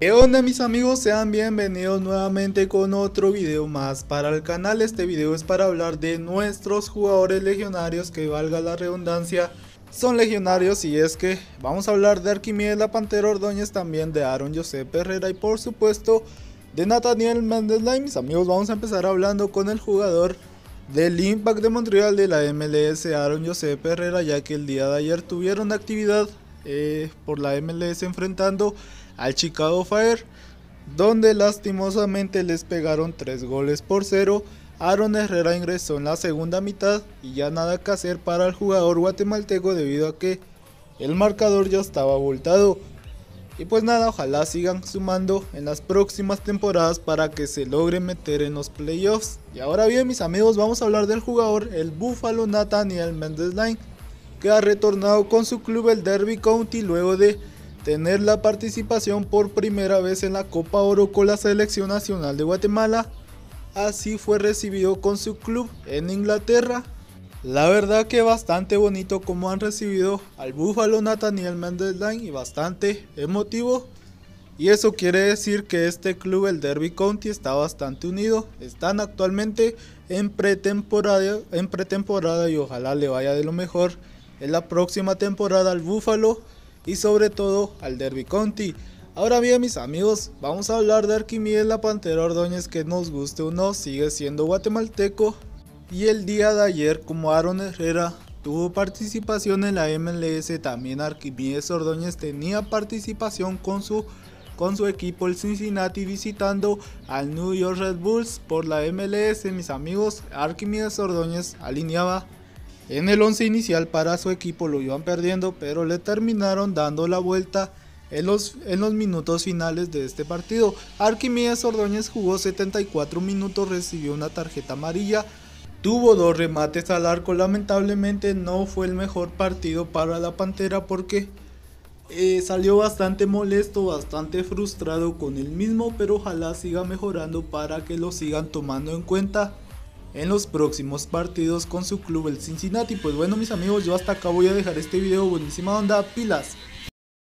¿Qué onda mis amigos? Sean bienvenidos nuevamente con otro video más para el canal. Este video es para hablar de nuestros jugadores legionarios que valga la redundancia. Son legionarios y es que vamos a hablar de Arquimedes La Pantera Ordóñez, también de Aaron Josep Herrera y por supuesto de Nathaniel Mendelheim. Mis amigos vamos a empezar hablando con el jugador del Impact de Montreal de la MLS Aaron Josep Herrera ya que el día de ayer tuvieron actividad eh, por la MLS enfrentando al Chicago Fire, donde lastimosamente les pegaron 3 goles por 0. Aaron Herrera ingresó en la segunda mitad y ya nada que hacer para el jugador guatemalteco debido a que el marcador ya estaba voltado. Y pues nada, ojalá sigan sumando en las próximas temporadas para que se logre meter en los playoffs. Y ahora bien, mis amigos, vamos a hablar del jugador, el Búfalo Nathaniel Mendes Line que ha retornado con su club el Derby County luego de tener la participación por primera vez en la Copa Oro con la selección nacional de Guatemala. Así fue recibido con su club en Inglaterra. La verdad que bastante bonito como han recibido al Búfalo Nathaniel Mendelline y bastante emotivo. Y eso quiere decir que este club, el Derby County, está bastante unido. Están actualmente en pretemporada, en pretemporada y ojalá le vaya de lo mejor en la próxima temporada al Búfalo y sobre todo al Derby County. Ahora bien mis amigos, vamos a hablar de arquimedes la Pantera Ordóñez que nos guste o no, sigue siendo guatemalteco y el día de ayer como Aaron Herrera tuvo participación en la MLS, también arquimedes Ordóñez tenía participación con su con su equipo el Cincinnati visitando al New York Red Bulls por la MLS. Mis amigos, Arquimedes Ordóñez alineaba en el 11 inicial para su equipo lo iban perdiendo, pero le terminaron dando la vuelta en los, en los minutos finales de este partido. Arquimedes Ordóñez jugó 74 minutos, recibió una tarjeta amarilla, tuvo dos remates al arco. Lamentablemente no fue el mejor partido para la Pantera porque eh, salió bastante molesto, bastante frustrado con el mismo, pero ojalá siga mejorando para que lo sigan tomando en cuenta en los próximos partidos con su club el Cincinnati. Pues bueno mis amigos, yo hasta acá voy a dejar este video. Buenísima onda, pilas.